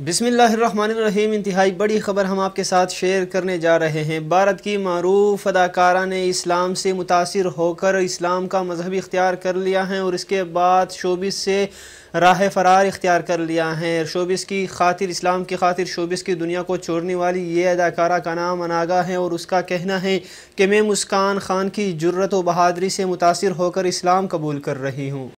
बिसमीम इंतहाई बड़ी ख़बर हम आपके साथ शेयर करने जा रहे हैं भारत की मरूफ अदाकारा ने इस्लाम से मुतासर होकर इस्लाम का मजहबी इख्तियार कर लिया है और इसके बाद शोबिस से राह फरार इख्तियार कर लिया है शोबिस की खातिर इस्लाम की खातिर शोबिस की दुनिया को छोड़ने वाली ये अदाकारा का नाम अनागा है और उसका कहना है कि मैं मुस्कान खान की जुर्रत व बहादरी से मुतासर होकर इस्लाम कबूल कर रही हूँ